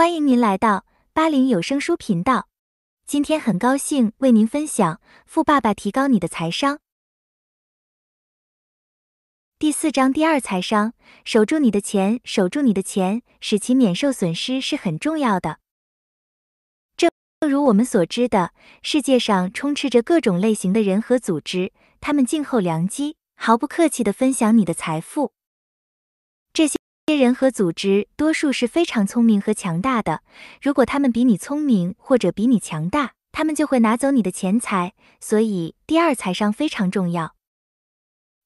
欢迎您来到八零有声书频道。今天很高兴为您分享《富爸爸提高你的财商》第四章第二财商：守住你的钱，守住你的钱，使其免受损失是很重要的。正正如我们所知的，世界上充斥着各种类型的人和组织，他们静候良机，毫不客气的分享你的财富。些人和组织多数是非常聪明和强大的。如果他们比你聪明或者比你强大，他们就会拿走你的钱财。所以，第二财商非常重要。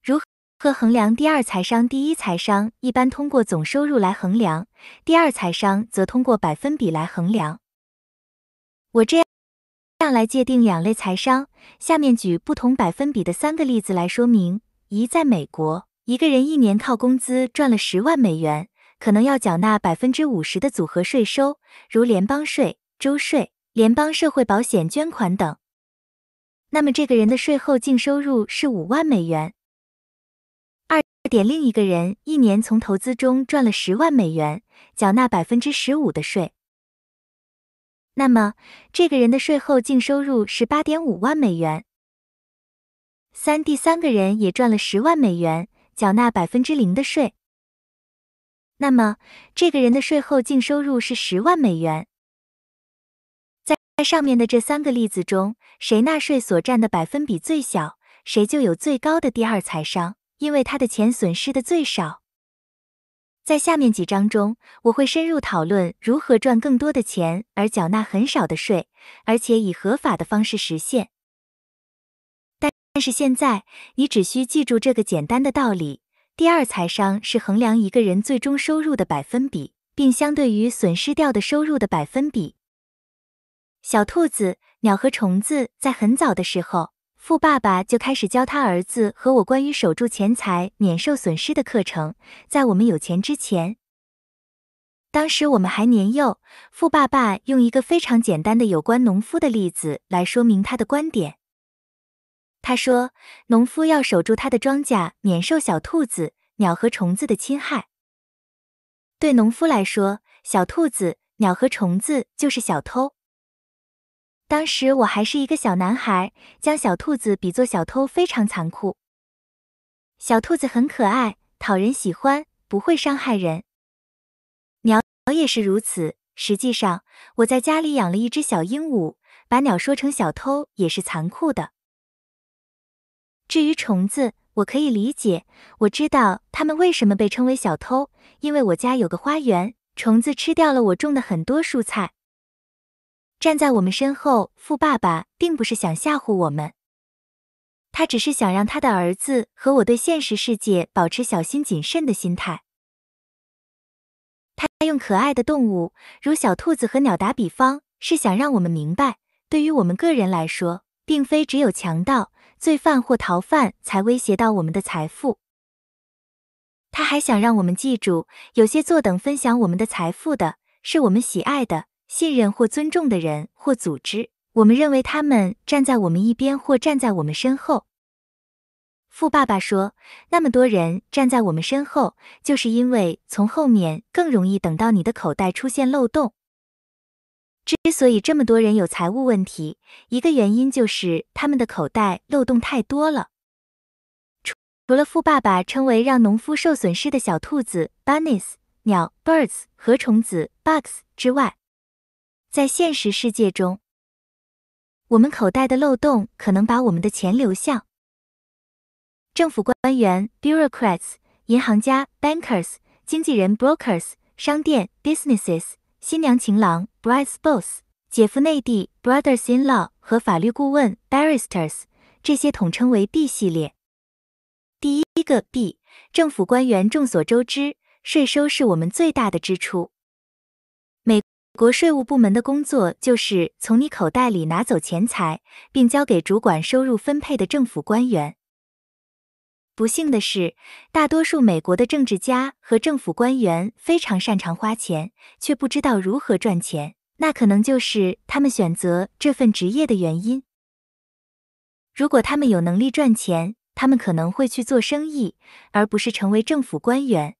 如何衡量第二财商？第一财商一般通过总收入来衡量，第二财商则通过百分比来衡量。我这样来界定两类财商。下面举不同百分比的三个例子来说明。一，在美国。一个人一年靠工资赚了十万美元，可能要缴纳百分之五十的组合税收，如联邦税、州税、联邦社会保险捐款等。那么这个人的税后净收入是五万美元。二点，另一个人一年从投资中赚了十万美元，缴纳百分之十五的税。那么这个人的税后净收入是八点五万美元。三，第三个人也赚了十万美元。缴纳百分之零的税，那么这个人的税后净收入是十万美元。在上面的这三个例子中，谁纳税所占的百分比最小，谁就有最高的第二财商，因为他的钱损失的最少。在下面几章中，我会深入讨论如何赚更多的钱而缴纳很少的税，而且以合法的方式实现。但是现在，你只需记住这个简单的道理：第二财商是衡量一个人最终收入的百分比，并相对于损失掉的收入的百分比。小兔子、鸟和虫子在很早的时候，富爸爸就开始教他儿子和我关于守住钱财、免受损失的课程。在我们有钱之前，当时我们还年幼，富爸爸用一个非常简单的有关农夫的例子来说明他的观点。他说：“农夫要守住他的庄稼，免受小兔子、鸟和虫子的侵害。对农夫来说，小兔子、鸟和虫子就是小偷。”当时我还是一个小男孩，将小兔子比作小偷非常残酷。小兔子很可爱，讨人喜欢，不会伤害人。鸟鸟也是如此。实际上，我在家里养了一只小鹦鹉，把鸟说成小偷也是残酷的。至于虫子，我可以理解。我知道它们为什么被称为小偷，因为我家有个花园，虫子吃掉了我种的很多蔬菜。站在我们身后，富爸爸并不是想吓唬我们，他只是想让他的儿子和我对现实世界保持小心谨慎的心态。他用可爱的动物如小兔子和鸟打比方，是想让我们明白，对于我们个人来说，并非只有强盗。罪犯或逃犯才威胁到我们的财富。他还想让我们记住，有些坐等分享我们的财富的是我们喜爱的、信任或尊重的人或组织。我们认为他们站在我们一边或站在我们身后。富爸爸说，那么多人站在我们身后，就是因为从后面更容易等到你的口袋出现漏洞。之所以这么多人有财务问题，一个原因就是他们的口袋漏洞太多了。除了富爸爸称为让农夫受损失的小兔子 （bunnies）、鸟 （birds） 和虫子 （bugs） 之外，在现实世界中，我们口袋的漏洞可能把我们的钱流向政府官员 （bureaucrats）、银行家 （bankers）、经纪人 （brokers）、商店 （businesses）。新娘、情郎 （bride's boss）、姐夫（内地 brother-in-law） s 和法律顾问 （barristers），这些统称为 B 系列。第一个 B，政府官员众所周知，税收是我们最大的支出。美国税务部门的工作就是从你口袋里拿走钱财，并交给主管收入分配的政府官员。不幸的是，大多数美国的政治家和政府官员非常擅长花钱，却不知道如何赚钱。那可能就是他们选择这份职业的原因。如果他们有能力赚钱，他们可能会去做生意，而不是成为政府官员。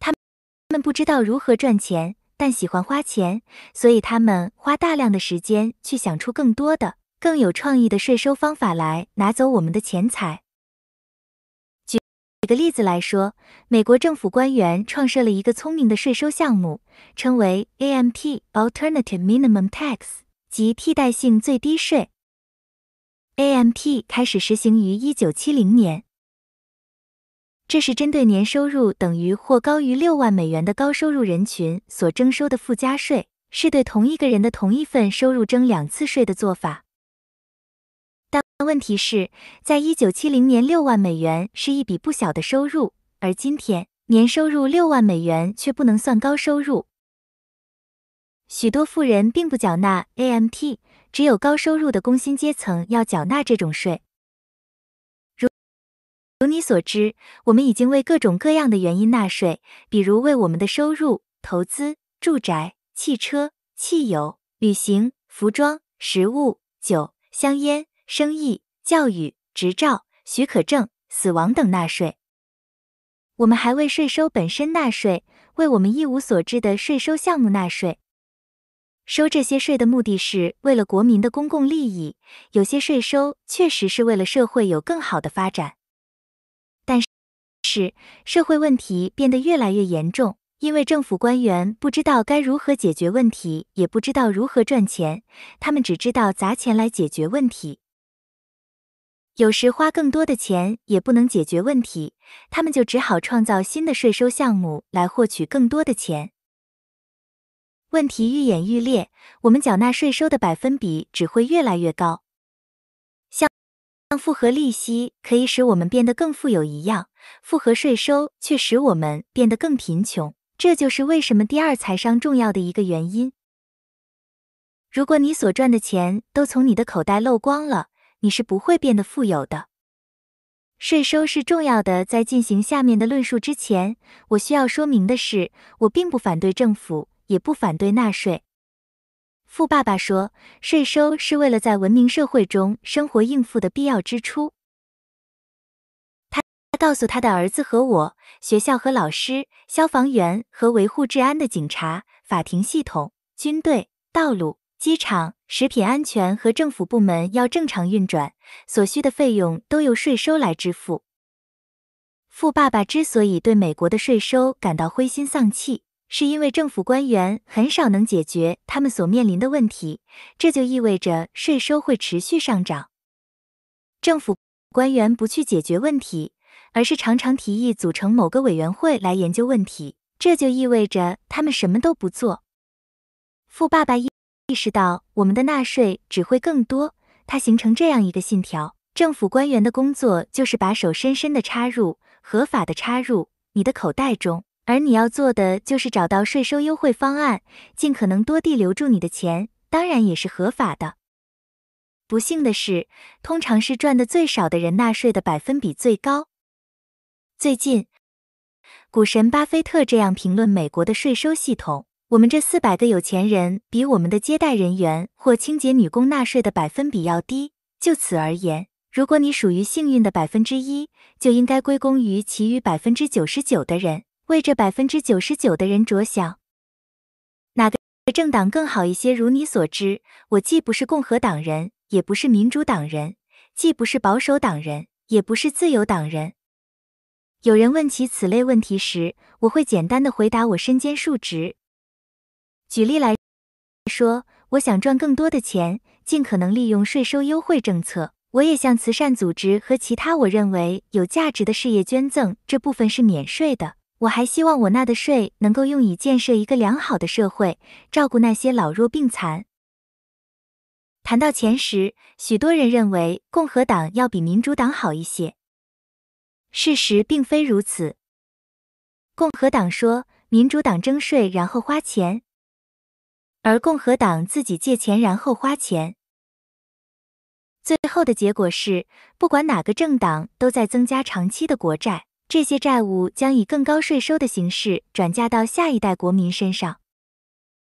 他们不知道如何赚钱，但喜欢花钱，所以他们花大量的时间去想出更多的、更有创意的税收方法来拿走我们的钱财。举个例子来说，美国政府官员创设了一个聪明的税收项目，称为 A M T Alternative Minimum Tax，即替代性最低税。A M T 开始实行于1970年，这是针对年收入等于或高于6万美元的高收入人群所征收的附加税，是对同一个人的同一份收入征两次税的做法。问题是，在一九七零年，六万美元是一笔不小的收入，而今天年收入六万美元却不能算高收入。许多富人并不缴纳 AMT，只有高收入的工薪阶层要缴纳这种税。如如你所知，我们已经为各种各样的原因纳税，比如为我们的收入、投资、住宅、汽车、汽油、旅行、服装、食物、酒、香烟。生意、教育、执照、许可证、死亡等纳税。我们还为税收本身纳税，为我们一无所知的税收项目纳税。收这些税的目的是为了国民的公共利益。有些税收确实是为了社会有更好的发展，但是社会问题变得越来越严重，因为政府官员不知道该如何解决问题，也不知道如何赚钱，他们只知道砸钱来解决问题。有时花更多的钱也不能解决问题，他们就只好创造新的税收项目来获取更多的钱。问题愈演愈烈，我们缴纳税收的百分比只会越来越高。像像复合利息可以使我们变得更富有一样，复合税收却使我们变得更贫穷。这就是为什么第二财商重要的一个原因。如果你所赚的钱都从你的口袋漏光了，你是不会变得富有的。税收是重要的。在进行下面的论述之前，我需要说明的是，我并不反对政府，也不反对纳税。富爸爸说，税收是为了在文明社会中生活应付的必要支出。他告诉他的儿子和我，学校和老师、消防员和维护治安的警察、法庭系统、军队、道路。机场、食品安全和政府部门要正常运转，所需的费用都由税收来支付。富爸爸之所以对美国的税收感到灰心丧气，是因为政府官员很少能解决他们所面临的问题，这就意味着税收会持续上涨。政府官员不去解决问题，而是常常提议组成某个委员会来研究问题，这就意味着他们什么都不做。富爸爸一。意识到我们的纳税只会更多，它形成这样一个信条：政府官员的工作就是把手深深地插入合法的插入你的口袋中，而你要做的就是找到税收优惠方案，尽可能多地留住你的钱，当然也是合法的。不幸的是，通常是赚的最少的人纳税的百分比最高。最近，股神巴菲特这样评论美国的税收系统。我们这四百个有钱人比我们的接待人员或清洁女工纳税的百分比要低。就此而言，如果你属于幸运的百分之一，就应该归功于其余百分之九十九的人。为这百分之九十九的人着想，哪个政党更好一些？如你所知，我既不是共和党人，也不是民主党人，既不是保守党人，也不是自由党人。有人问起此类问题时，我会简单的回答：我身兼数职。举例来说，我想赚更多的钱，尽可能利用税收优惠政策。我也向慈善组织和其他我认为有价值的事业捐赠，这部分是免税的。我还希望我纳的税能够用以建设一个良好的社会，照顾那些老弱病残。谈到钱时，许多人认为共和党要比民主党好一些。事实并非如此。共和党说，民主党征税然后花钱。而共和党自己借钱，然后花钱，最后的结果是，不管哪个政党都在增加长期的国债。这些债务将以更高税收的形式转嫁到下一代国民身上。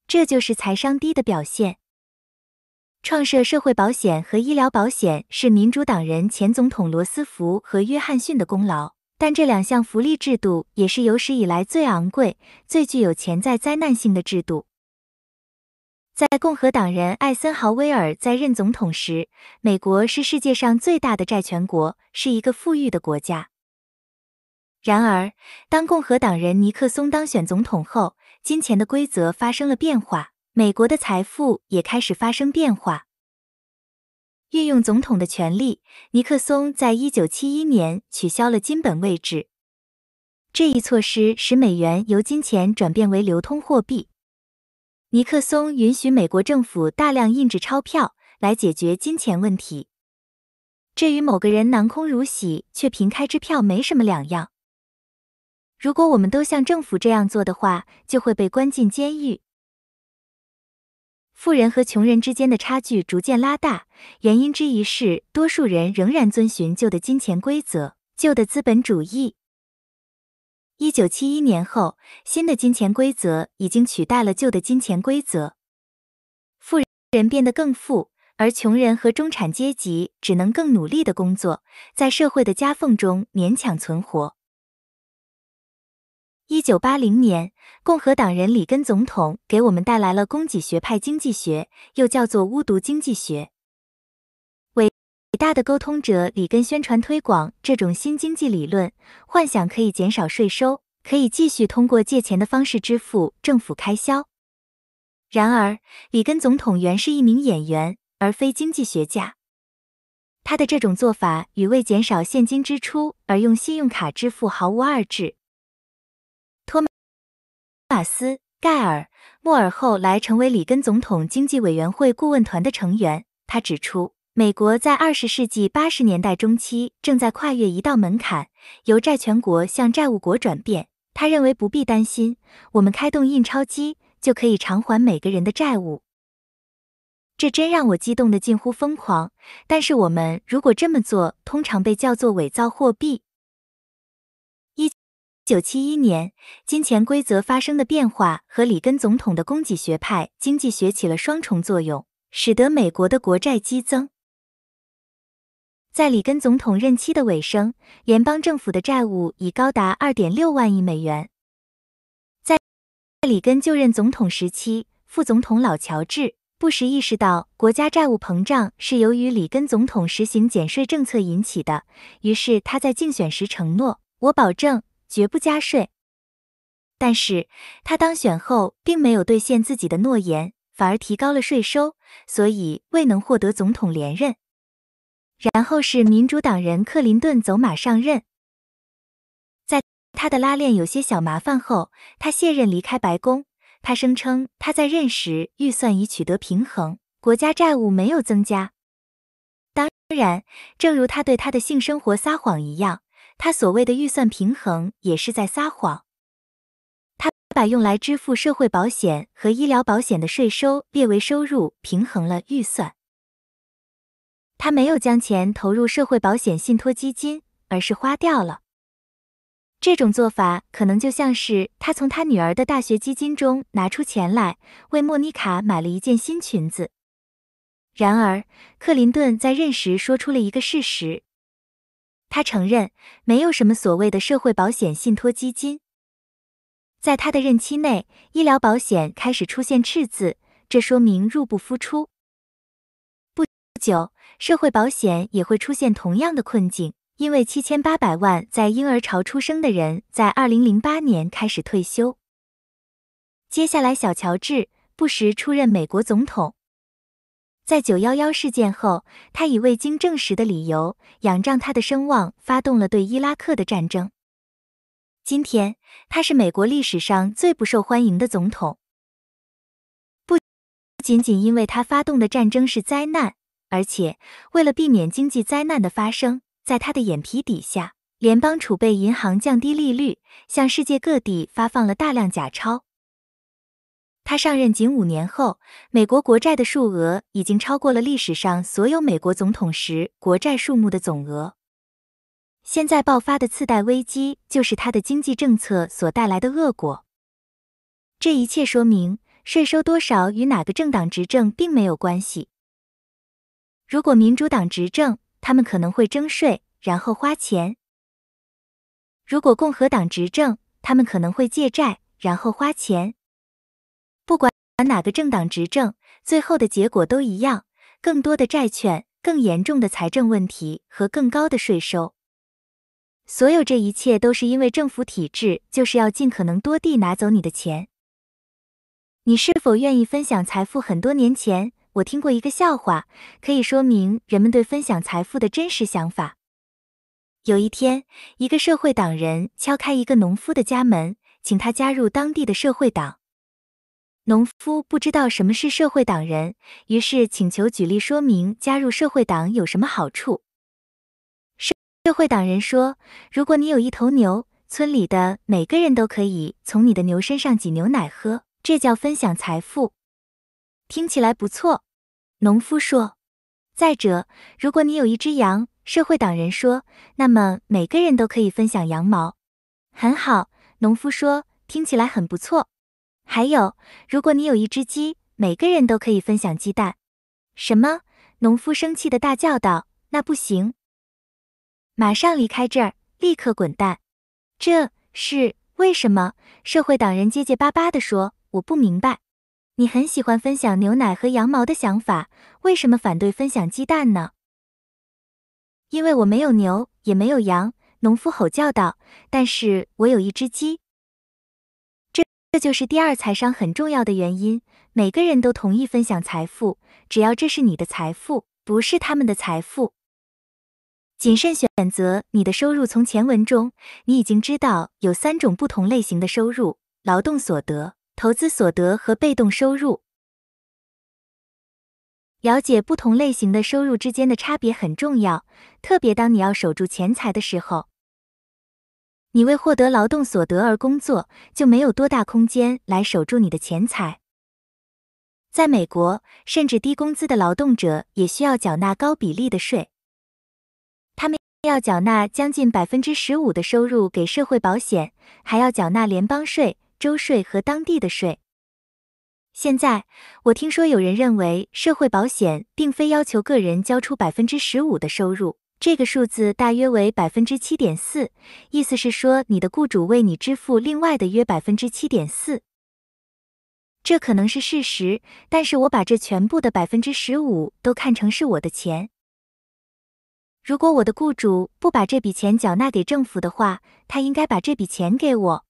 这就是财商低的表现。创设社会保险和医疗保险是民主党人前总统罗斯福和约翰逊的功劳，但这两项福利制度也是有史以来最昂贵、最具有潜在灾难性的制度。在共和党人艾森豪威尔在任总统时，美国是世界上最大的债权国，是一个富裕的国家。然而，当共和党人尼克松当选总统后，金钱的规则发生了变化，美国的财富也开始发生变化。运用总统的权力，尼克松在一九七一年取消了金本位制，这一措施使美元由金钱转变为流通货币。尼克松允许美国政府大量印制钞票来解决金钱问题，这与某个人囊空如洗却凭开支票没什么两样。如果我们都像政府这样做的话，就会被关进监狱。富人和穷人之间的差距逐渐拉大，原因之一是多数人仍然遵循旧的金钱规则，旧的资本主义。一九七一年后，新的金钱规则已经取代了旧的金钱规则，富人变得更富，而穷人和中产阶级只能更努力的工作，在社会的夹缝中勉强存活。一九八零年，共和党人里根总统给我们带来了供给学派经济学，又叫做巫毒经济学。伟大的沟通者里根宣传推广这种新经济理论，幻想可以减少税收，可以继续通过借钱的方式支付政府开销。然而，里根总统原是一名演员，而非经济学家。他的这种做法与为减少现金支出而用信用卡支付毫无二致。托马斯·盖尔·莫尔后来成为里根总统经济委员会顾问团的成员，他指出。美国在二十世纪八十年代中期正在跨越一道门槛，由债权国向债务国转变。他认为不必担心，我们开动印钞机就可以偿还每个人的债务。这真让我激动的近乎疯狂。但是我们如果这么做，通常被叫做伪造货币。一九七一年，金钱规则发生的变化和里根总统的供给学派经济学起了双重作用，使得美国的国债激增。在里根总统任期的尾声，联邦政府的债务已高达二点六万亿美元。在里根就任总统时期，副总统老乔治·布什意识到国家债务膨胀是由于里根总统实行减税政策引起的，于是他在竞选时承诺：“我保证绝不加税。”但是，他当选后并没有兑现自己的诺言，反而提高了税收，所以未能获得总统连任。然后是民主党人克林顿走马上任，在他的拉链有些小麻烦后，他卸任离开白宫。他声称他在任时预算已取得平衡，国家债务没有增加。当然，正如他对他的性生活撒谎一样，他所谓的预算平衡也是在撒谎。他把用来支付社会保险和医疗保险的税收列为收入，平衡了预算。他没有将钱投入社会保险信托基金，而是花掉了。这种做法可能就像是他从他女儿的大学基金中拿出钱来，为莫妮卡买了一件新裙子。然而，克林顿在任时说出了一个事实：他承认没有什么所谓的社会保险信托基金。在他的任期内，医疗保险开始出现赤字，这说明入不敷出。不久，社会保险也会出现同样的困境，因为七千八百万在婴儿潮出生的人在二零零八年开始退休。接下来，小乔治·布什出任美国总统。在九幺幺事件后，他以未经证实的理由，仰仗他的声望，发动了对伊拉克的战争。今天，他是美国历史上最不受欢迎的总统，不仅仅因为他发动的战争是灾难。而且，为了避免经济灾难的发生，在他的眼皮底下，联邦储备银行降低利率，向世界各地发放了大量假钞。他上任仅五年后，美国国债的数额已经超过了历史上所有美国总统时国债数目的总额。现在爆发的次贷危机就是他的经济政策所带来的恶果。这一切说明，税收多少与哪个政党执政并没有关系。如果民主党执政，他们可能会征税，然后花钱；如果共和党执政，他们可能会借债，然后花钱。不管哪个政党执政，最后的结果都一样：更多的债券、更严重的财政问题和更高的税收。所有这一切都是因为政府体制就是要尽可能多地拿走你的钱。你是否愿意分享财富？很多年前。我听过一个笑话，可以说明人们对分享财富的真实想法。有一天，一个社会党人敲开一个农夫的家门，请他加入当地的社会党。农夫不知道什么是社会党人，于是请求举例说明加入社会党有什么好处。社社会党人说：“如果你有一头牛，村里的每个人都可以从你的牛身上挤牛奶喝，这叫分享财富。”听起来不错。农夫说：“再者，如果你有一只羊，社会党人说，那么每个人都可以分享羊毛。很好。”农夫说：“听起来很不错。”还有，如果你有一只鸡，每个人都可以分享鸡蛋。什么？农夫生气的大叫道：“那不行！马上离开这儿，立刻滚蛋！”这是为什么？社会党人结结巴巴地说：“我不明白。”你很喜欢分享牛奶和羊毛的想法，为什么反对分享鸡蛋呢？因为我没有牛，也没有羊。农夫吼叫道：“但是我有一只鸡。”这这就是第二财商很重要的原因。每个人都同意分享财富，只要这是你的财富，不是他们的财富。谨慎选择你的收入。从前文中，你已经知道有三种不同类型的收入：劳动所得。投资所得和被动收入。了解不同类型的收入之间的差别很重要，特别当你要守住钱财的时候。你为获得劳动所得而工作，就没有多大空间来守住你的钱财。在美国，甚至低工资的劳动者也需要缴纳高比例的税。他们要缴纳将近百分之十五的收入给社会保险，还要缴纳联邦税。州税和当地的税。现在，我听说有人认为社会保险并非要求个人交出百分之十五的收入，这个数字大约为百分之七点四，意思是说你的雇主为你支付另外的约百分之七点四。这可能是事实，但是我把这全部的百分之十五都看成是我的钱。如果我的雇主不把这笔钱缴纳给政府的话，他应该把这笔钱给我。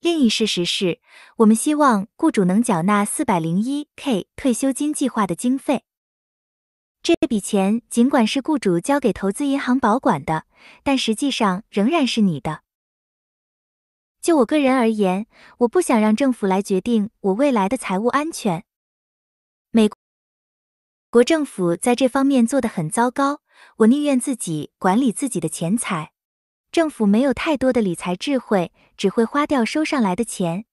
另一事实是，我们希望雇主能缴纳四百零一 k 退休金计划的经费。这笔钱尽管是雇主交给投资银行保管的，但实际上仍然是你的。就我个人而言，我不想让政府来决定我未来的财务安全。美国政府在这方面做得很糟糕，我宁愿自己管理自己的钱财。政府没有太多的理财智慧，只会花掉收上来的钱。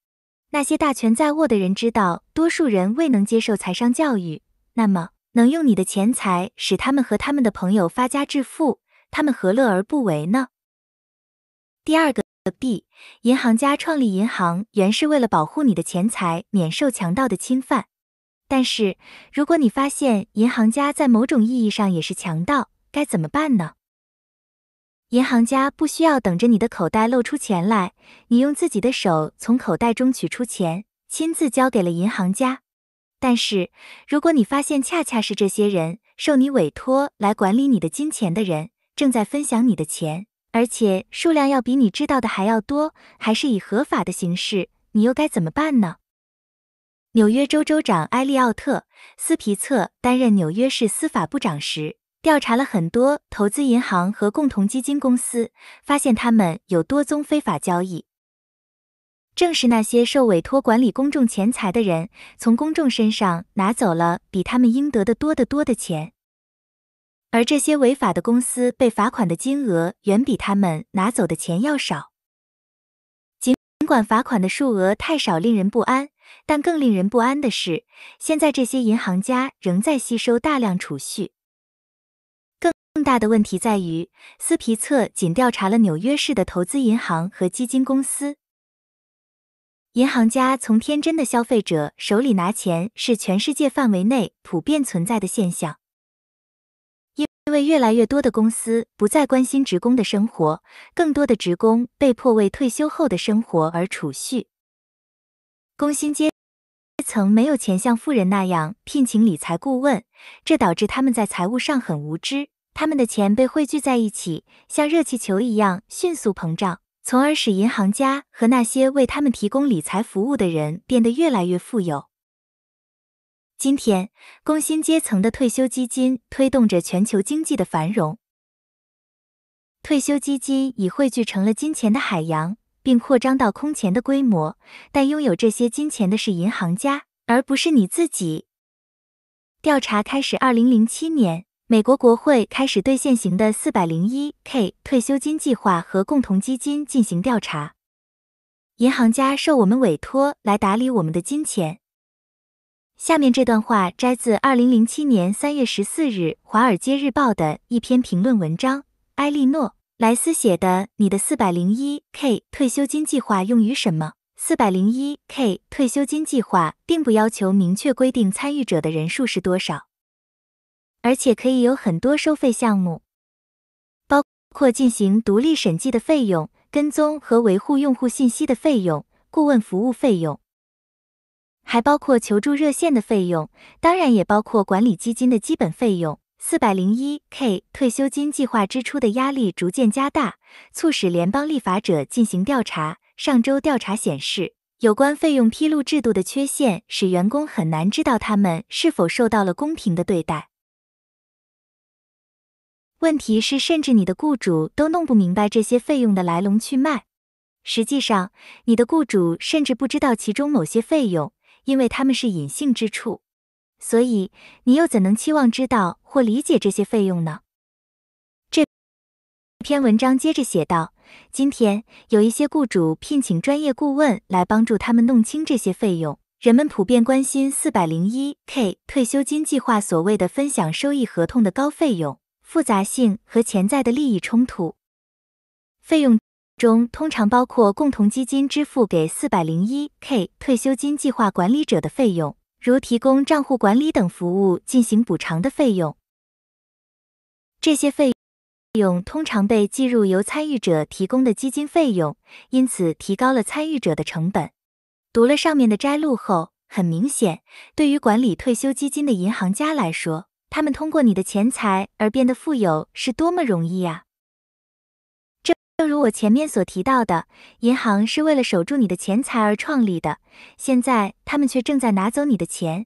那些大权在握的人知道，多数人未能接受财商教育，那么能用你的钱财使他们和他们的朋友发家致富，他们何乐而不为呢？第二个，B，银行家创立银行原是为了保护你的钱财免受强盗的侵犯，但是如果你发现银行家在某种意义上也是强盗，该怎么办呢？银行家不需要等着你的口袋露出钱来，你用自己的手从口袋中取出钱，亲自交给了银行家。但是，如果你发现恰恰是这些人受你委托来管理你的金钱的人，正在分享你的钱，而且数量要比你知道的还要多，还是以合法的形式，你又该怎么办呢？纽约州州长埃利奥特·斯皮策担任纽约市司法部长时。调查了很多投资银行和共同基金公司，发现他们有多宗非法交易。正是那些受委托管理公众钱财的人，从公众身上拿走了比他们应得的多得多的钱。而这些违法的公司被罚款的金额远比他们拿走的钱要少。尽管罚款的数额太少令人不安，但更令人不安的是，现在这些银行家仍在吸收大量储蓄。更大的问题在于，斯皮策仅调查了纽约市的投资银行和基金公司。银行家从天真的消费者手里拿钱是全世界范围内普遍存在的现象。因为越来越多的公司不再关心职工的生活，更多的职工被迫为退休后的生活而储蓄。工薪阶层没有钱像富人那样聘请理财顾问，这导致他们在财务上很无知。他们的钱被汇聚在一起，像热气球一样迅速膨胀，从而使银行家和那些为他们提供理财服务的人变得越来越富有。今天，工薪阶层的退休基金推动着全球经济的繁荣。退休基金已汇聚成了金钱的海洋，并扩张到空前的规模，但拥有这些金钱的是银行家，而不是你自己。调查开始，二零零七年。美国国会开始对现行的 401k 退休金计划和共同基金进行调查。银行家受我们委托来打理我们的金钱。下面这段话摘自2007年3月14日《华尔街日报》的一篇评论文章，埃莉诺·莱斯写的：“你的 401k 退休金计划用于什么？401k 退休金计划并不要求明确规定参与者的人数是多少。”而且可以有很多收费项目，包括进行独立审计的费用、跟踪和维护用户信息的费用、顾问服务费用，还包括求助热线的费用。当然，也包括管理基金的基本费用。四百零一 k 退休金计划支出的压力逐渐加大，促使联邦立法者进行调查。上周调查显示，有关费用披露制度的缺陷使员工很难知道他们是否受到了公平的对待。问题是，甚至你的雇主都弄不明白这些费用的来龙去脉。实际上，你的雇主甚至不知道其中某些费用，因为他们是隐性支出。所以，你又怎能期望知道或理解这些费用呢？这篇文章接着写道：今天，有一些雇主聘请专业顾问来帮助他们弄清这些费用。人们普遍关心 401k 退休金计划所谓的分享收益合同的高费用。复杂性和潜在的利益冲突，费用中通常包括共同基金支付给四百零一 k 退休金计划管理者的费用，如提供账户管理等服务进行补偿的费用。这些费用通常被计入由参与者提供的基金费用，因此提高了参与者的成本。读了上面的摘录后，很明显，对于管理退休基金的银行家来说。他们通过你的钱财而变得富有是多么容易呀！正正如我前面所提到的，银行是为了守住你的钱财而创立的，现在他们却正在拿走你的钱。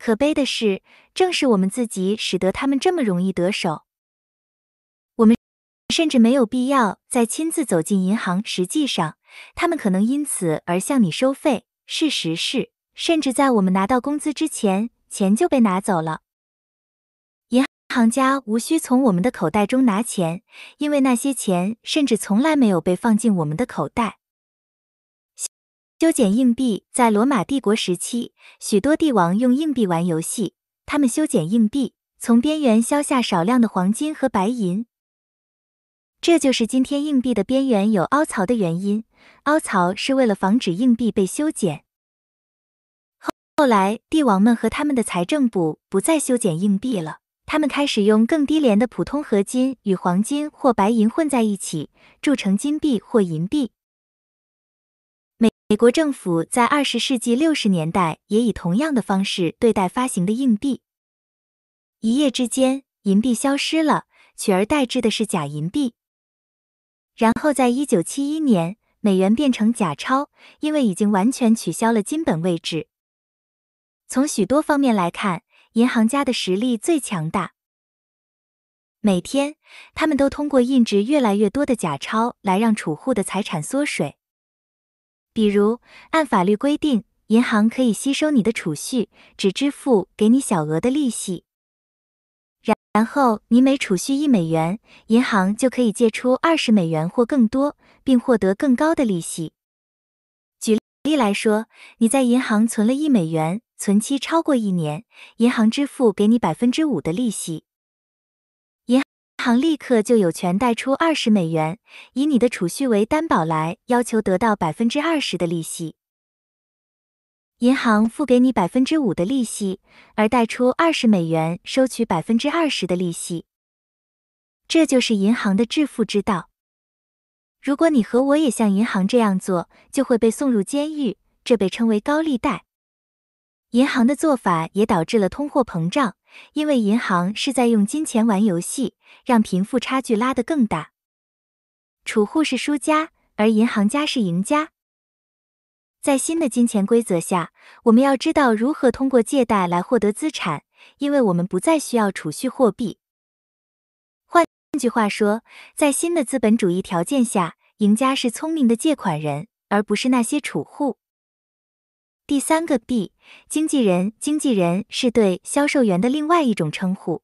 可悲的是，正是我们自己使得他们这么容易得手。我们甚至没有必要再亲自走进银行，实际上，他们可能因此而向你收费。事实是，甚至在我们拿到工资之前。钱就被拿走了。银行家无需从我们的口袋中拿钱，因为那些钱甚至从来没有被放进我们的口袋。修剪硬币，在罗马帝国时期，许多帝王用硬币玩游戏，他们修剪硬币，从边缘削下少量的黄金和白银。这就是今天硬币的边缘有凹槽的原因，凹槽是为了防止硬币被修剪。后来，帝王们和他们的财政部不再修剪硬币了，他们开始用更低廉的普通合金与黄金或白银混在一起铸成金币或银币。美美国政府在二十世纪六十年代也以同样的方式对待发行的硬币。一夜之间，银币消失了，取而代之的是假银币。然后，在一九七一年，美元变成假钞，因为已经完全取消了金本位制。从许多方面来看，银行家的实力最强大。每天，他们都通过印制越来越多的假钞来让储户的财产缩水。比如，按法律规定，银行可以吸收你的储蓄，只支付给你小额的利息。然后，你每储蓄一美元，银行就可以借出二十美元或更多，并获得更高的利息。举例来说，你在银行存了一美元。存期超过一年，银行支付给你百分之五的利息。银行立刻就有权贷出二十美元，以你的储蓄为担保来要求得到百分之二十的利息。银行付给你百分之五的利息，而贷出二十美元收取百分之二十的利息。这就是银行的致富之道。如果你和我也像银行这样做，就会被送入监狱，这被称为高利贷。银行的做法也导致了通货膨胀，因为银行是在用金钱玩游戏，让贫富差距拉得更大。储户是输家，而银行家是赢家。在新的金钱规则下，我们要知道如何通过借贷来获得资产，因为我们不再需要储蓄货币。换句话说，在新的资本主义条件下，赢家是聪明的借款人，而不是那些储户。第三个币。经纪人，经纪人是对销售员的另外一种称呼。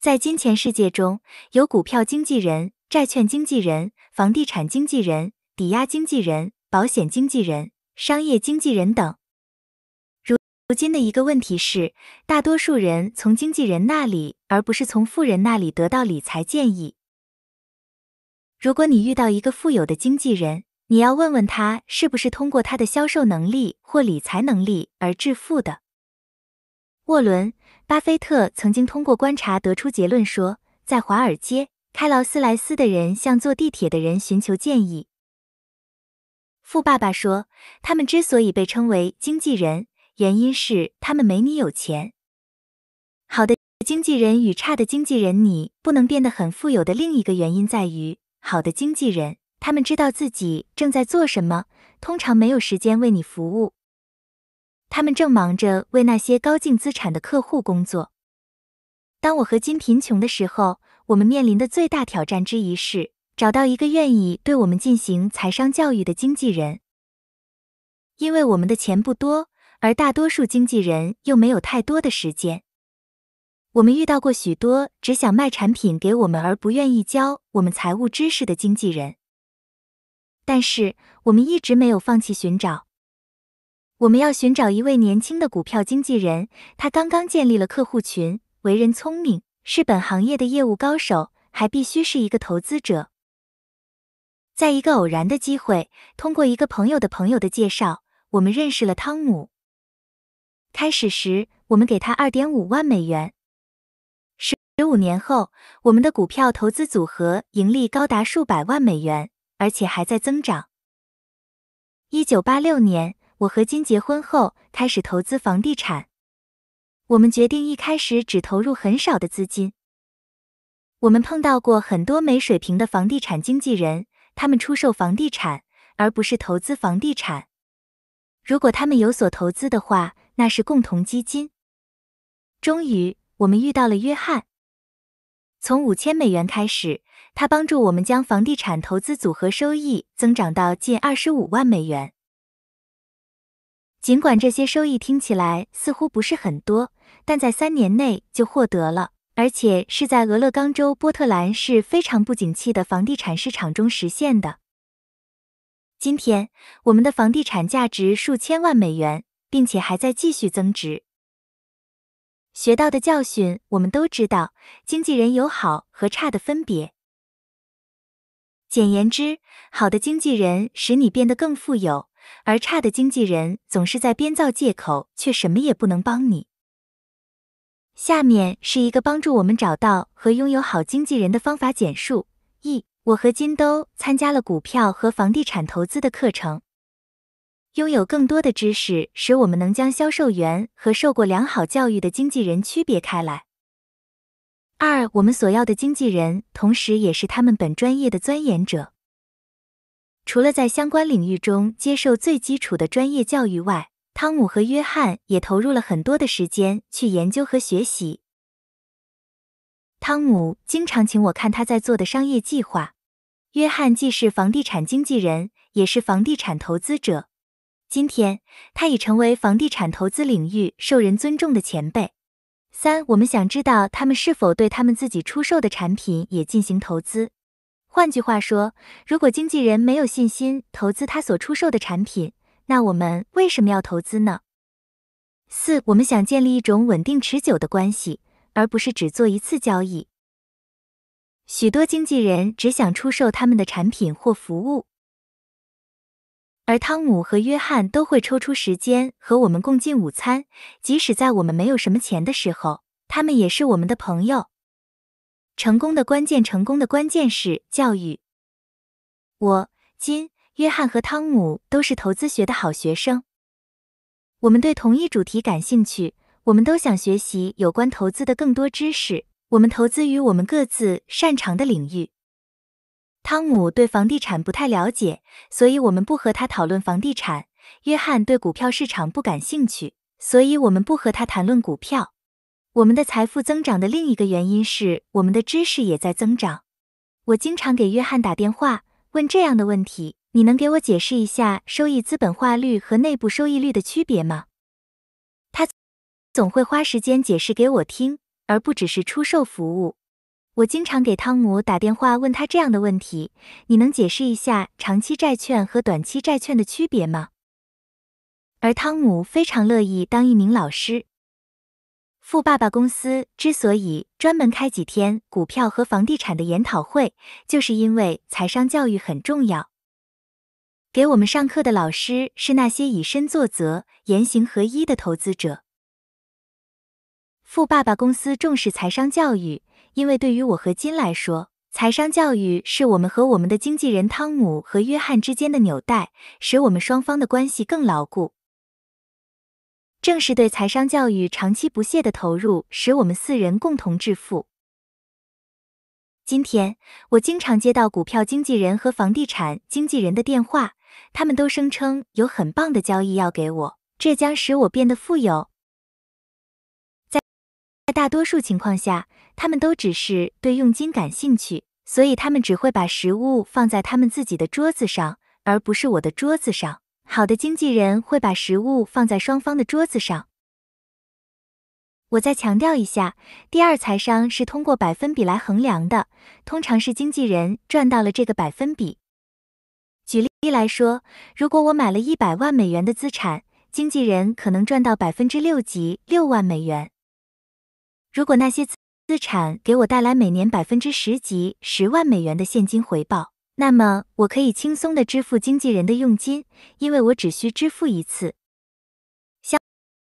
在金钱世界中，有股票经纪人、债券经纪人、房地产经纪人、抵押经纪人、保险经纪人、商业经纪人等。如如今的一个问题是，大多数人从经纪人那里，而不是从富人那里得到理财建议。如果你遇到一个富有的经纪人，你要问问他是不是通过他的销售能力或理财能力而致富的。沃伦·巴菲特曾经通过观察得出结论说，在华尔街开劳斯莱斯的人向坐地铁的人寻求建议。富爸爸说，他们之所以被称为经纪人，原因是他们没你有钱。好的经纪人与差的经纪人，你不能变得很富有的另一个原因在于，好的经纪人。他们知道自己正在做什么，通常没有时间为你服务。他们正忙着为那些高净资产的客户工作。当我和金贫穷的时候，我们面临的最大挑战之一是找到一个愿意对我们进行财商教育的经纪人，因为我们的钱不多，而大多数经纪人又没有太多的时间。我们遇到过许多只想卖产品给我们而不愿意教我们财务知识的经纪人。但是我们一直没有放弃寻找。我们要寻找一位年轻的股票经纪人，他刚刚建立了客户群，为人聪明，是本行业的业务高手，还必须是一个投资者。在一个偶然的机会，通过一个朋友的朋友的介绍，我们认识了汤姆。开始时，我们给他二点五万美元。十五年后，我们的股票投资组合盈利高达数百万美元。而且还在增长。一九八六年，我和金结婚后，开始投资房地产。我们决定一开始只投入很少的资金。我们碰到过很多没水平的房地产经纪人，他们出售房地产，而不是投资房地产。如果他们有所投资的话，那是共同基金。终于，我们遇到了约翰。从五千美元开始。它帮助我们将房地产投资组合收益增长到近二十五万美元。尽管这些收益听起来似乎不是很多，但在三年内就获得了，而且是在俄勒冈州波特兰市非常不景气的房地产市场中实现的。今天，我们的房地产价值数千万美元，并且还在继续增值。学到的教训，我们都知道，经纪人有好和差的分别。简言之，好的经纪人使你变得更富有，而差的经纪人总是在编造借口，却什么也不能帮你。下面是一个帮助我们找到和拥有好经纪人的方法简述：一，我和金都参加了股票和房地产投资的课程，拥有更多的知识，使我们能将销售员和受过良好教育的经纪人区别开来。二，我们所要的经纪人，同时也是他们本专业的钻研者。除了在相关领域中接受最基础的专业教育外，汤姆和约翰也投入了很多的时间去研究和学习。汤姆经常请我看他在做的商业计划。约翰既是房地产经纪人，也是房地产投资者。今天，他已成为房地产投资领域受人尊重的前辈。三，我们想知道他们是否对他们自己出售的产品也进行投资。换句话说，如果经纪人没有信心投资他所出售的产品，那我们为什么要投资呢？四，我们想建立一种稳定持久的关系，而不是只做一次交易。许多经纪人只想出售他们的产品或服务。而汤姆和约翰都会抽出时间和我们共进午餐，即使在我们没有什么钱的时候，他们也是我们的朋友。成功的关键，成功的关键是教育。我、金、约翰和汤姆都是投资学的好学生。我们对同一主题感兴趣，我们都想学习有关投资的更多知识。我们投资于我们各自擅长的领域。汤姆对房地产不太了解，所以我们不和他讨论房地产。约翰对股票市场不感兴趣，所以我们不和他谈论股票。我们的财富增长的另一个原因是我们的知识也在增长。我经常给约翰打电话，问这样的问题：你能给我解释一下收益资本化率和内部收益率的区别吗？他总会花时间解释给我听，而不只是出售服务。我经常给汤姆打电话，问他这样的问题：你能解释一下长期债券和短期债券的区别吗？而汤姆非常乐意当一名老师。富爸爸公司之所以专门开几天股票和房地产的研讨会，就是因为财商教育很重要。给我们上课的老师是那些以身作则、言行合一的投资者。富爸爸公司重视财商教育。因为对于我和金来说，财商教育是我们和我们的经纪人汤姆和约翰之间的纽带，使我们双方的关系更牢固。正是对财商教育长期不懈的投入，使我们四人共同致富。今天，我经常接到股票经纪人和房地产经纪人的电话，他们都声称有很棒的交易要给我，这将使我变得富有。在大多数情况下，他们都只是对佣金感兴趣，所以他们只会把食物放在他们自己的桌子上，而不是我的桌子上。好的经纪人会把食物放在双方的桌子上。我再强调一下，第二财商是通过百分比来衡量的，通常是经纪人赚到了这个百分比。举例来说，如果我买了一百万美元的资产，经纪人可能赚到百分之六及六万美元。如果那些资产给我带来每年百分之十及十万美元的现金回报，那么我可以轻松的支付经纪人的佣金，因为我只需支付一次。相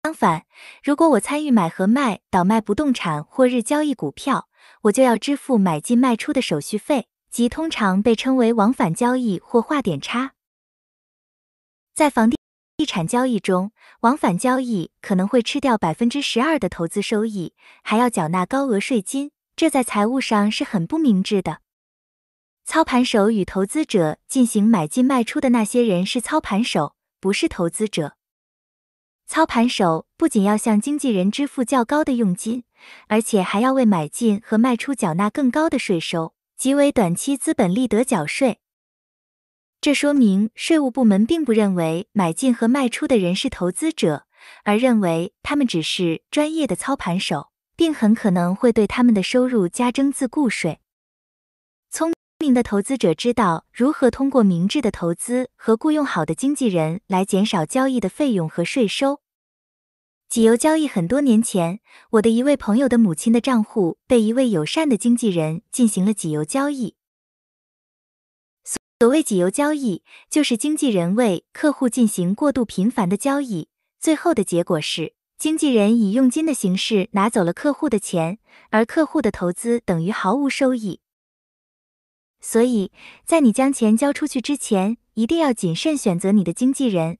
相反，如果我参与买和卖、倒卖不动产或日交易股票，我就要支付买进卖出的手续费，即通常被称为往返交易或划点差。在房地。地产交易中，往返交易可能会吃掉百分之十二的投资收益，还要缴纳高额税金，这在财务上是很不明智的。操盘手与投资者进行买进卖出的那些人是操盘手，不是投资者。操盘手不仅要向经纪人支付较高的佣金，而且还要为买进和卖出缴纳更高的税收，即为短期资本利得缴税。这说明税务部门并不认为买进和卖出的人是投资者，而认为他们只是专业的操盘手，并很可能会对他们的收入加征自雇税。聪明的投资者知道如何通过明智的投资和雇佣好的经纪人来减少交易的费用和税收。几由交易很多年前，我的一位朋友的母亲的账户被一位友善的经纪人进行了几由交易。所谓己由交易，就是经纪人为客户进行过度频繁的交易，最后的结果是，经纪人以佣金的形式拿走了客户的钱，而客户的投资等于毫无收益。所以在你将钱交出去之前，一定要谨慎选择你的经纪人。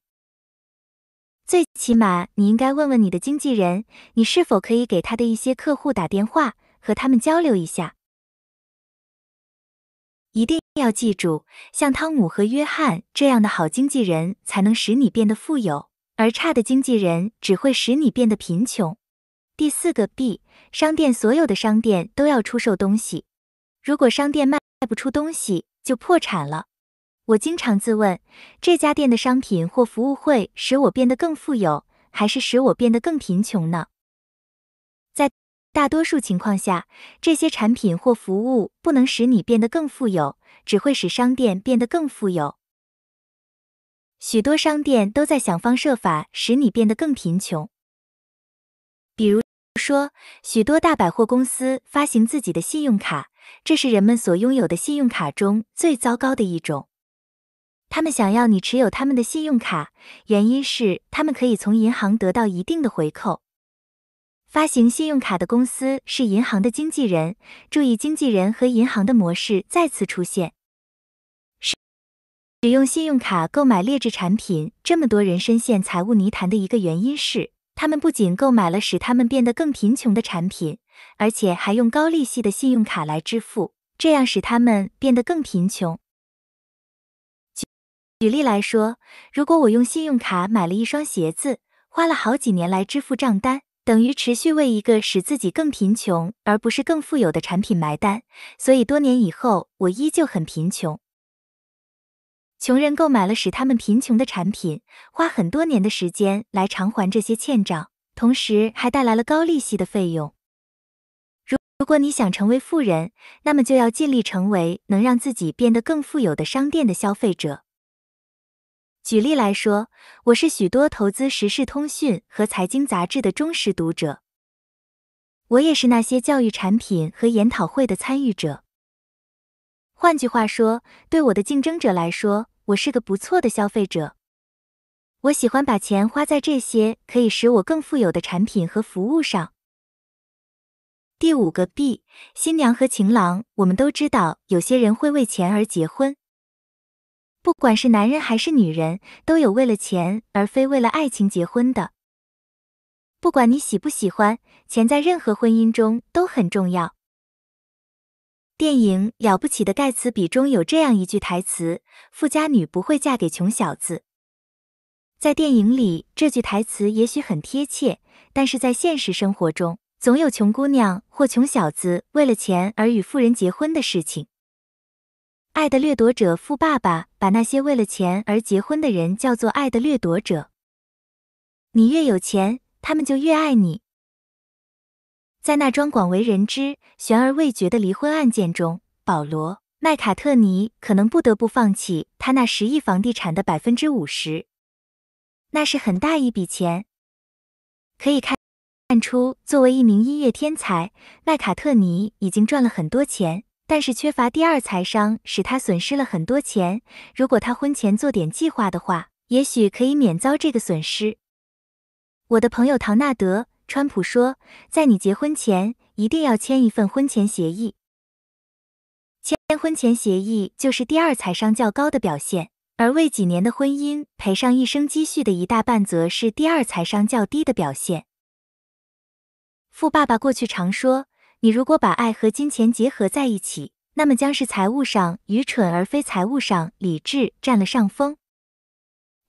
最起码，你应该问问你的经纪人，你是否可以给他的一些客户打电话，和他们交流一下。一定要记住，像汤姆和约翰这样的好经纪人，才能使你变得富有；而差的经纪人，只会使你变得贫穷。第四个 B 商店，所有的商店都要出售东西。如果商店卖卖不出东西，就破产了。我经常自问，这家店的商品或服务会使我变得更富有，还是使我变得更贫穷呢？大多数情况下，这些产品或服务不能使你变得更富有，只会使商店变得更富有。许多商店都在想方设法使你变得更贫穷。比如说，许多大百货公司发行自己的信用卡，这是人们所拥有的信用卡中最糟糕的一种。他们想要你持有他们的信用卡，原因是他们可以从银行得到一定的回扣。发行信用卡的公司是银行的经纪人。注意，经纪人和银行的模式再次出现。使使用信用卡购买劣质产品，这么多人深陷财务泥潭的一个原因是，他们不仅购买了使他们变得更贫穷的产品，而且还用高利息的信用卡来支付，这样使他们变得更贫穷。举举例来说，如果我用信用卡买了一双鞋子，花了好几年来支付账单。等于持续为一个使自己更贫穷而不是更富有的产品埋单，所以多年以后我依旧很贫穷。穷人购买了使他们贫穷的产品，花很多年的时间来偿还这些欠账，同时还带来了高利息的费用。如如果你想成为富人，那么就要尽力成为能让自己变得更富有的商店的消费者。举例来说，我是许多投资时事通讯和财经杂志的忠实读者，我也是那些教育产品和研讨会的参与者。换句话说，对我的竞争者来说，我是个不错的消费者。我喜欢把钱花在这些可以使我更富有的产品和服务上。第五个 B，新娘和情郎。我们都知道，有些人会为钱而结婚。不管是男人还是女人，都有为了钱而非为了爱情结婚的。不管你喜不喜欢，钱在任何婚姻中都很重要。电影《了不起的盖茨比》中有这样一句台词：“富家女不会嫁给穷小子。”在电影里，这句台词也许很贴切，但是在现实生活中，总有穷姑娘或穷小子为了钱而与富人结婚的事情。《爱的掠夺者》富爸爸把那些为了钱而结婚的人叫做“爱的掠夺者”。你越有钱，他们就越爱你。在那桩广为人知、悬而未决的离婚案件中，保罗·麦卡特尼可能不得不放弃他那十亿房地产的百分之五十。那是很大一笔钱。可以看看出，作为一名音乐天才，麦卡特尼已经赚了很多钱。但是缺乏第二财商使他损失了很多钱。如果他婚前做点计划的话，也许可以免遭这个损失。我的朋友唐纳德·川普说，在你结婚前一定要签一份婚前协议。签婚前协议就是第二财商较高的表现，而为几年的婚姻赔上一生积蓄的一大半，则是第二财商较低的表现。富爸爸过去常说。你如果把爱和金钱结合在一起，那么将是财务上愚蠢，而非财务上理智占了上风。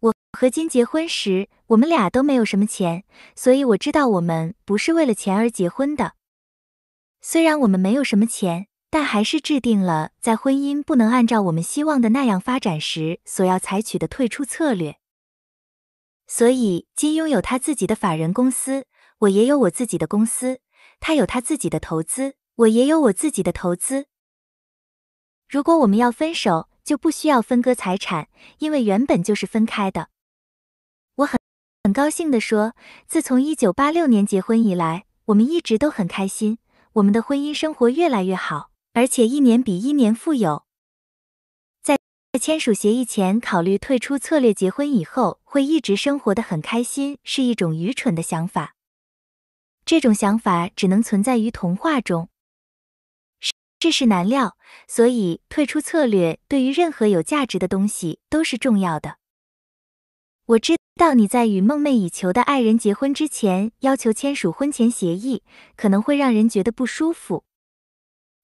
我和金结婚时，我们俩都没有什么钱，所以我知道我们不是为了钱而结婚的。虽然我们没有什么钱，但还是制定了在婚姻不能按照我们希望的那样发展时所要采取的退出策略。所以，金拥有他自己的法人公司，我也有我自己的公司。他有他自己的投资，我也有我自己的投资。如果我们要分手，就不需要分割财产，因为原本就是分开的。我很很高兴地说，自从1986年结婚以来，我们一直都很开心，我们的婚姻生活越来越好，而且一年比一年富有。在签署协议前考虑退出策略，结婚以后会一直生活得很开心，是一种愚蠢的想法。这种想法只能存在于童话中。世事难料，所以退出策略对于任何有价值的东西都是重要的。我知道你在与梦寐以求的爱人结婚之前要求签署婚前协议，可能会让人觉得不舒服，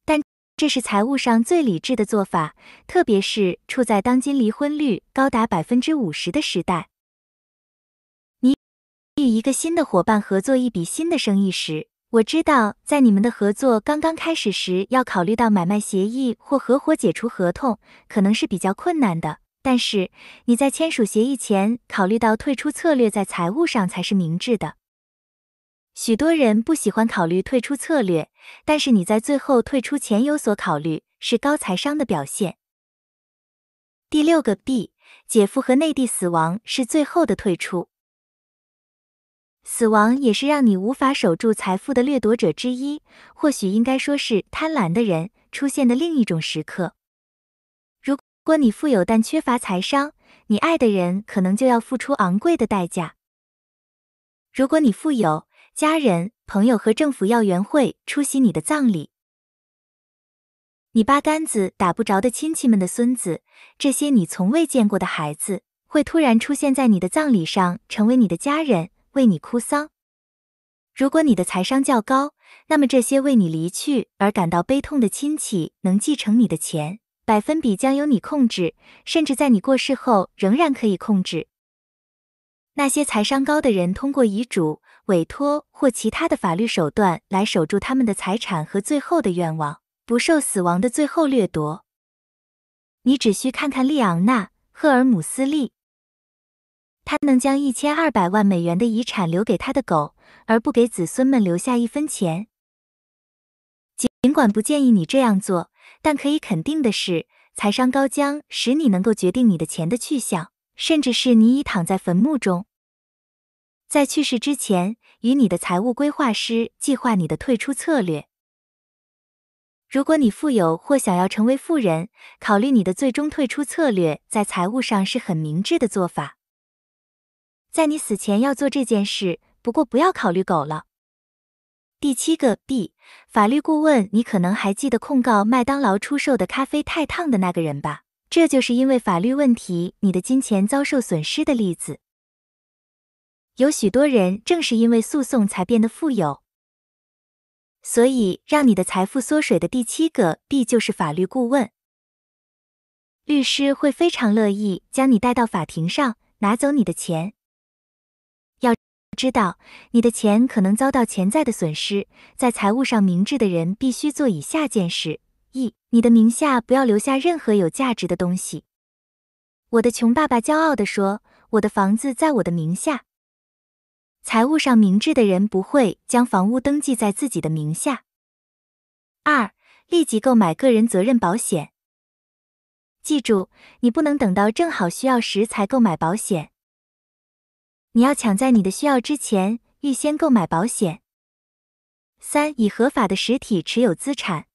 但这是财务上最理智的做法，特别是处在当今离婚率高达百分之五十的时代。与一个新的伙伴合作一笔新的生意时，我知道在你们的合作刚刚开始时，要考虑到买卖协议或合伙解除合同可能是比较困难的。但是你在签署协议前考虑到退出策略，在财务上才是明智的。许多人不喜欢考虑退出策略，但是你在最后退出前有所考虑是高财商的表现。第六个 B，姐夫和内地死亡是最后的退出。死亡也是让你无法守住财富的掠夺者之一，或许应该说是贪婪的人出现的另一种时刻。如果你富有但缺乏财商，你爱的人可能就要付出昂贵的代价。如果你富有，家人、朋友和政府要员会出席你的葬礼，你八竿子打不着的亲戚们的孙子，这些你从未见过的孩子，会突然出现在你的葬礼上，成为你的家人。为你哭丧。如果你的财商较高，那么这些为你离去而感到悲痛的亲戚能继承你的钱，百分比将由你控制，甚至在你过世后仍然可以控制。那些财商高的人，通过遗嘱、委托或其他的法律手段来守住他们的财产和最后的愿望，不受死亡的最后掠夺。你只需看看利昂纳·赫尔姆斯利。他能将一千二百万美元的遗产留给他的狗，而不给子孙们留下一分钱。尽管不建议你这样做，但可以肯定的是，财商高将使你能够决定你的钱的去向，甚至是你已躺在坟墓中。在去世之前，与你的财务规划师计划你的退出策略。如果你富有或想要成为富人，考虑你的最终退出策略在财务上是很明智的做法。在你死前要做这件事，不过不要考虑狗了。第七个 B，法律顾问，你可能还记得控告麦当劳出售的咖啡太烫的那个人吧？这就是因为法律问题，你的金钱遭受损失的例子。有许多人正是因为诉讼才变得富有，所以让你的财富缩水的第七个 B 就是法律顾问。律师会非常乐意将你带到法庭上，拿走你的钱。知道你的钱可能遭到潜在的损失，在财务上明智的人必须做以下件事：一、你的名下不要留下任何有价值的东西。我的穷爸爸骄傲地说：“我的房子在我的名下。”财务上明智的人不会将房屋登记在自己的名下。二、立即购买个人责任保险。记住，你不能等到正好需要时才购买保险。你要抢在你的需要之前预先购买保险。三，以合法的实体持有资产。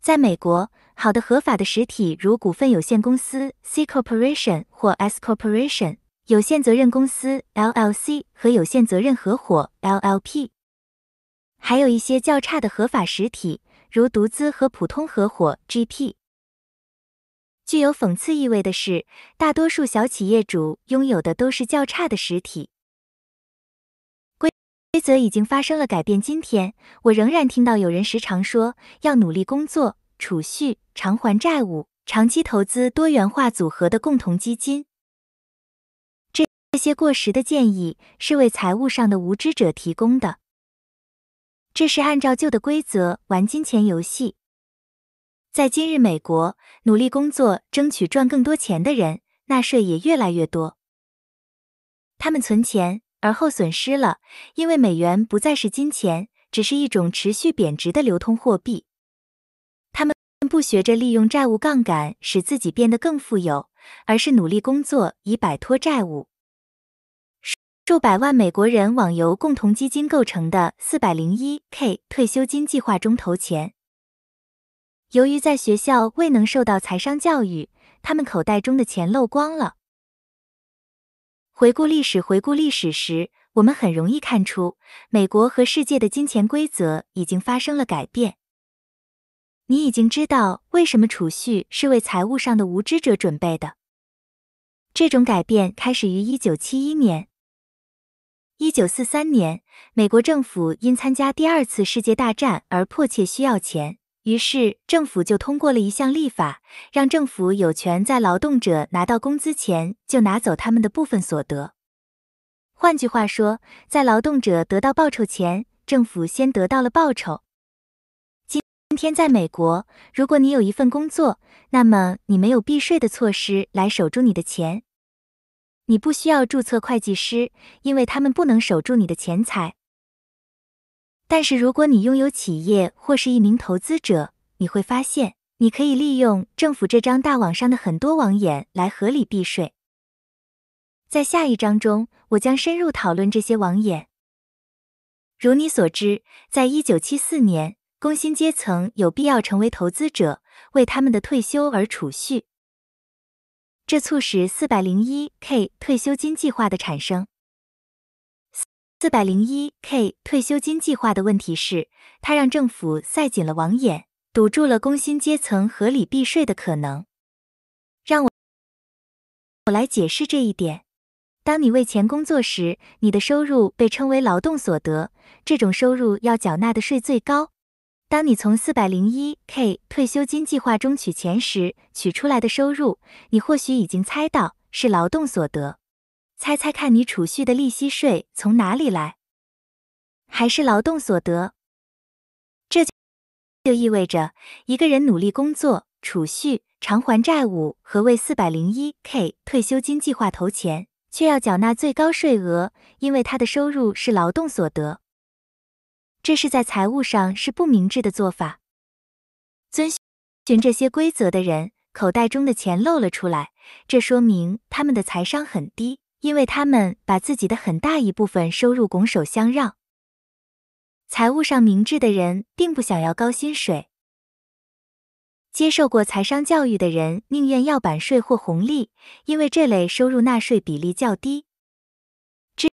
在美国，好的合法的实体如股份有限公司 （C corporation） 或 S corporation、有限责任公司 （LLC） 和有限责任合伙 （LLP），还有一些较差的合法实体如独资和普通合伙 （GP）。具有讽刺意味的是，大多数小企业主拥有的都是较差的实体规规则已经发生了改变。今天，我仍然听到有人时常说要努力工作、储蓄、偿还债务、长期投资多元化组合的共同基金。这这些过时的建议是为财务上的无知者提供的。这是按照旧的规则玩金钱游戏。在今日美国，努力工作争取赚更多钱的人，纳税也越来越多。他们存钱，而后损失了，因为美元不再是金钱，只是一种持续贬值的流通货币。他们不学着利用债务杠杆使自己变得更富有，而是努力工作以摆脱债务。数百万美国人往由共同基金构成的 401k 退休金计划中投钱。由于在学校未能受到财商教育，他们口袋中的钱漏光了。回顾历史，回顾历史时，我们很容易看出，美国和世界的金钱规则已经发生了改变。你已经知道为什么储蓄是为财务上的无知者准备的。这种改变开始于1971年。1943年，美国政府因参加第二次世界大战而迫切需要钱。于是，政府就通过了一项立法，让政府有权在劳动者拿到工资前就拿走他们的部分所得。换句话说，在劳动者得到报酬前，政府先得到了报酬。今天，在美国，如果你有一份工作，那么你没有避税的措施来守住你的钱。你不需要注册会计师，因为他们不能守住你的钱财。但是，如果你拥有企业或是一名投资者，你会发现你可以利用政府这张大网上的很多网眼来合理避税。在下一章中，我将深入讨论这些网眼。如你所知，在1974年，工薪阶层有必要成为投资者，为他们的退休而储蓄，这促使 401k 退休金计划的产生。四百零一 k 退休金计划的问题是，它让政府塞紧了网眼，堵住了工薪阶层合理避税的可能。让我我来解释这一点：当你为钱工作时，你的收入被称为劳动所得，这种收入要缴纳的税最高。当你从四百零一 k 退休金计划中取钱时，取出来的收入，你或许已经猜到是劳动所得。猜猜看你储蓄的利息税从哪里来？还是劳动所得？这就意味着一个人努力工作、储蓄、偿还债务和为四百零一 k 退休金计划投钱，却要缴纳最高税额，因为他的收入是劳动所得。这是在财务上是不明智的做法。遵循这些规则的人，口袋中的钱漏了出来，这说明他们的财商很低。因为他们把自己的很大一部分收入拱手相让。财务上明智的人并不想要高薪水。接受过财商教育的人宁愿要版税或红利，因为这类收入纳税比例较低。知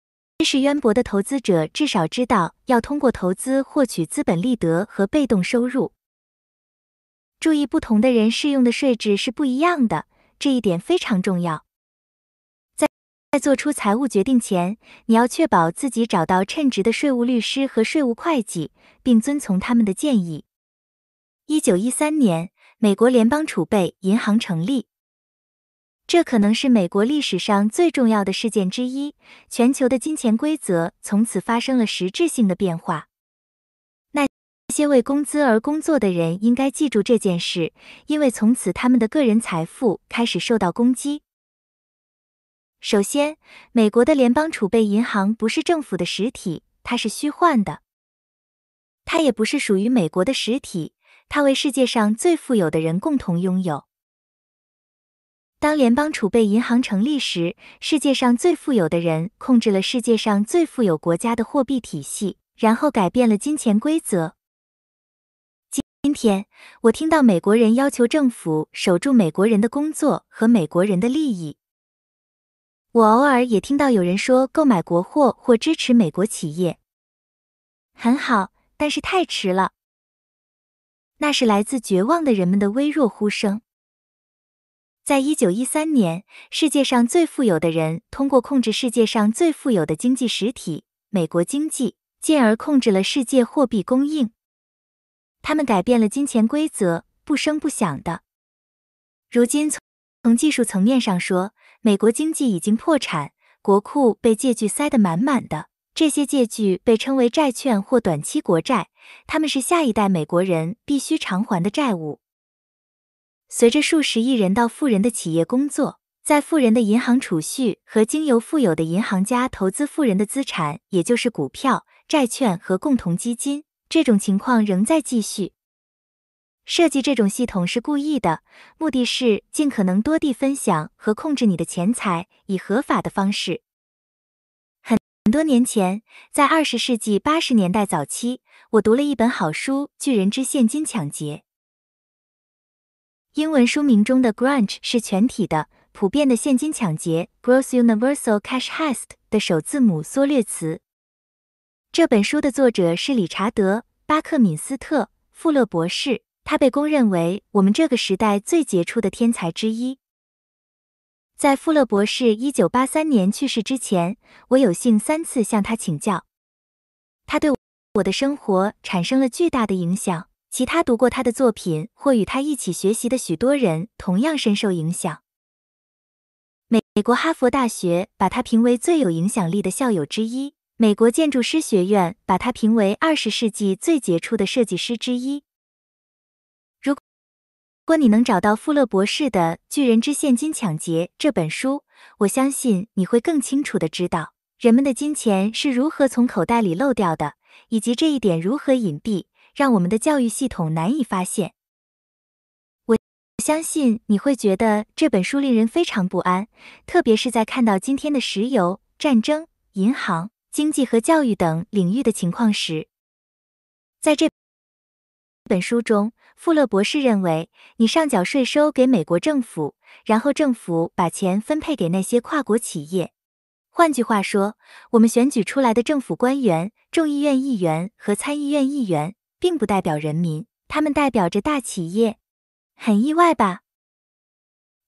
识渊博的投资者至少知道要通过投资获取资本利得和被动收入。注意，不同的人适用的税制是不一样的，这一点非常重要。在做出财务决定前，你要确保自己找到称职的税务律师和税务会计，并遵从他们的建议。一九一三年，美国联邦储备银行成立，这可能是美国历史上最重要的事件之一。全球的金钱规则从此发生了实质性的变化。那些为工资而工作的人应该记住这件事，因为从此他们的个人财富开始受到攻击。首先，美国的联邦储备银行不是政府的实体，它是虚幻的；它也不是属于美国的实体，它为世界上最富有的人共同拥有。当联邦储备银行成立时，世界上最富有的人控制了世界上最富有国家的货币体系，然后改变了金钱规则。今今天，我听到美国人要求政府守住美国人的工作和美国人的利益。我偶尔也听到有人说购买国货或支持美国企业很好，但是太迟了。那是来自绝望的人们的微弱呼声。在一九一三年，世界上最富有的人通过控制世界上最富有的经济实体——美国经济，进而控制了世界货币供应。他们改变了金钱规则，不声不响的。如今，从从技术层面上说。美国经济已经破产，国库被借据塞得满满的。这些借据被称为债券或短期国债，他们是下一代美国人必须偿还的债务。随着数十亿人到富人的企业工作，在富人的银行储蓄和经由富有的银行家投资富人的资产，也就是股票、债券和共同基金，这种情况仍在继续。设计这种系统是故意的，目的是尽可能多地分享和控制你的钱财，以合法的方式。很很多年前，在二十世纪八十年代早期，我读了一本好书《巨人之现金抢劫》。英文书名中的 g r u n g e 是全体的、普遍的现金抢劫 （gross universal cash heist） 的首字母缩略词。这本书的作者是理查德·巴克敏斯特·富勒博士。他被公认为我们这个时代最杰出的天才之一。在富勒博士一九八三年去世之前，我有幸三次向他请教，他对我的生活产生了巨大的影响。其他读过他的作品或与他一起学习的许多人同样深受影响。美美国哈佛大学把他评为最有影响力的校友之一，美国建筑师学院把他评为二十世纪最杰出的设计师之一。如果你能找到富勒博士的《巨人之现金抢劫》这本书，我相信你会更清楚的知道人们的金钱是如何从口袋里漏掉的，以及这一点如何隐蔽，让我们的教育系统难以发现。我，相信你会觉得这本书令人非常不安，特别是在看到今天的石油战争、银行经济和教育等领域的情况时，在这。本书中，富勒博士认为，你上缴税收给美国政府，然后政府把钱分配给那些跨国企业。换句话说，我们选举出来的政府官员、众议院议员和参议院议员，并不代表人民，他们代表着大企业。很意外吧？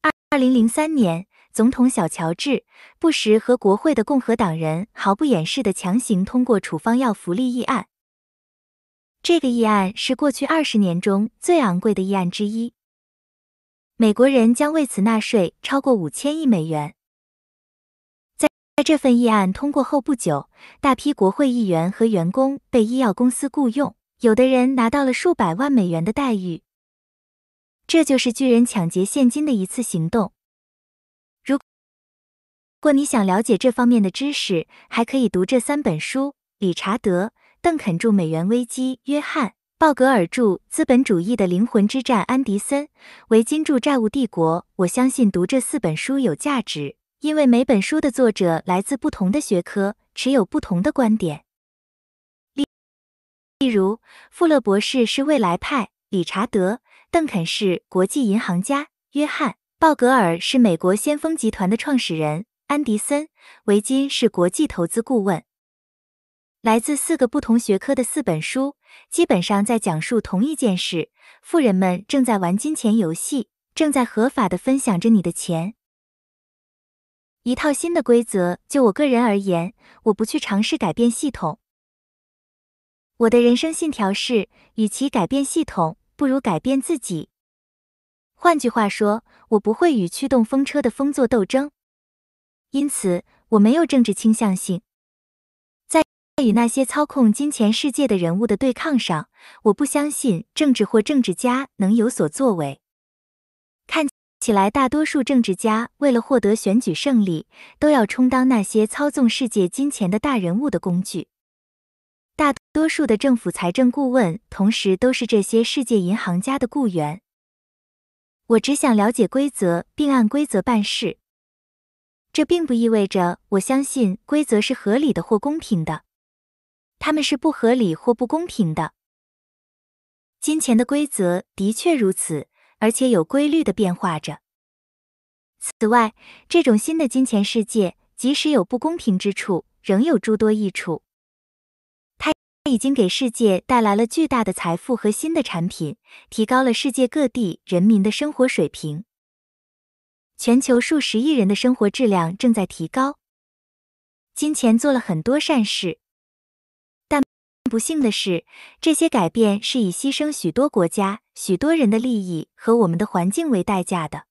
二二零零三年，总统小乔治·布什和国会的共和党人毫不掩饰地强行通过处方药福利议案。这个议案是过去二十年中最昂贵的议案之一。美国人将为此纳税超过五千亿美元。在在这份议案通过后不久，大批国会议员和员工被医药公司雇佣，有的人拿到了数百万美元的待遇。这就是巨人抢劫现金的一次行动。如果你想了解这方面的知识，还可以读这三本书：理查德。邓肯著《美元危机》，约翰·鲍格尔著《资本主义的灵魂之战》，安迪森·维金著《债务帝国》。我相信读这四本书有价值，因为每本书的作者来自不同的学科，持有不同的观点。例例如，富勒博士是未来派，理查德·邓肯是国际银行家，约翰·鲍格尔是美国先锋集团的创始人，安迪森·维金是国际投资顾问。来自四个不同学科的四本书，基本上在讲述同一件事：富人们正在玩金钱游戏，正在合法的分享着你的钱。一套新的规则。就我个人而言，我不去尝试改变系统。我的人生信条是：与其改变系统，不如改变自己。换句话说，我不会与驱动风车的风作斗争。因此，我没有政治倾向性。在与那些操控金钱世界的人物的对抗上，我不相信政治或政治家能有所作为。看起来，大多数政治家为了获得选举胜利，都要充当那些操纵世界金钱的大人物的工具。大多数的政府财政顾问同时都是这些世界银行家的雇员。我只想了解规则，并按规则办事。这并不意味着我相信规则是合理的或公平的。他们是不合理或不公平的。金钱的规则的确如此，而且有规律的变化着。此外，这种新的金钱世界即使有不公平之处，仍有诸多益处。它已经给世界带来了巨大的财富和新的产品，提高了世界各地人民的生活水平。全球数十亿人的生活质量正在提高。金钱做了很多善事。不幸的是，这些改变是以牺牲许多国家、许多人的利益和我们的环境为代价的。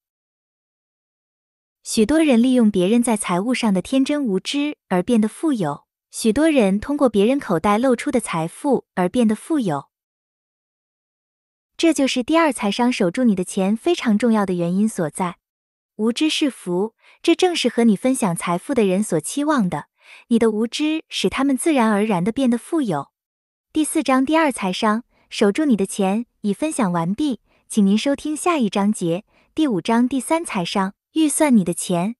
许多人利用别人在财务上的天真无知而变得富有，许多人通过别人口袋露出的财富而变得富有。这就是第二财商守住你的钱非常重要的原因所在。无知是福，这正是和你分享财富的人所期望的。你的无知使他们自然而然的变得富有。第四章第二财商，守住你的钱，已分享完毕，请您收听下一章节。第五章第三财商，预算你的钱。